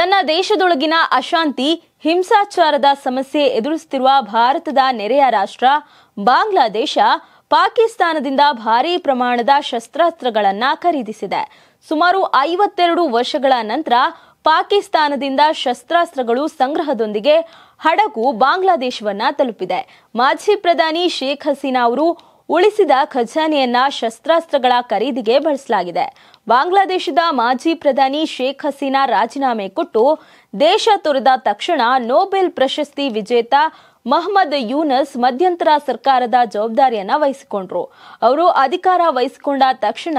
ತನ್ನ ದೇಶದೊಳಗಿನ ಅಶಾಂತಿ ಹಿಂಸಾಚಾರದ ಸಮಸ್ಯೆ ಎದುರಿಸುತ್ತಿರುವ ಭಾರತದ ನೆರೆಯ ರಾಷ್ಟ್ರ ಬಾಂಗ್ಲಾದೇಶ ಪಾಕಿಸ್ತಾನದಿಂದ ಭಾರೀ ಪ್ರಮಾಣದ ಶಸ್ತ್ರಾಸ್ತ್ರಗಳನ್ನು ಖರೀದಿಸಿದೆ ಸುಮಾರು ಐವತ್ತೆರಡು ವರ್ಷಗಳ ನಂತರ ಪಾಕಿಸ್ತಾನದಿಂದ ಶಸ್ತ್ರಾಸ್ತ್ರಗಳು ಸಂಗ್ರಹದೊಂದಿಗೆ ಹಡಗು ಬಾಂಗ್ಲಾದೇಶವನ್ನ ತಲುಪಿದೆ ಮಾಜಿ ಪ್ರಧಾನಿ ಶೇಖ್ ಹಸೀನಾ ಅವರು ಉಳಿಸಿದ ಖಜಾನೆಯನ್ನ ಶಸ್ತ್ರಾಸ್ತ್ರಗಳ ಖರೀದಿಗೆ ಬಳಸಲಾಗಿದೆ ಬಾಂಗ್ಲಾದೇಶದ ಮಾಜಿ ಪ್ರಧಾನಿ ಶೇಖ್ ಹಸೀನಾ ರಾಜೀನಾಮೆ ಕೊಟ್ಟು ದೇಶ ತೊರೆದ ತಕ್ಷಣ ನೋಬೆಲ್ ಪ್ರಶಸ್ತಿ ವಿಜೇತ ಮಹಮ್ಮದ್ ಯೂನಸ್ ಮಧ್ಯಂತರ ಸರ್ಕಾರದ ಜವಾಬ್ದಾರಿಯನ್ನ ವಹಿಸಿಕೊಂಡ್ರು ಅವರು ಅಧಿಕಾರ ವಹಿಸಿಕೊಂಡ ತಕ್ಷಣ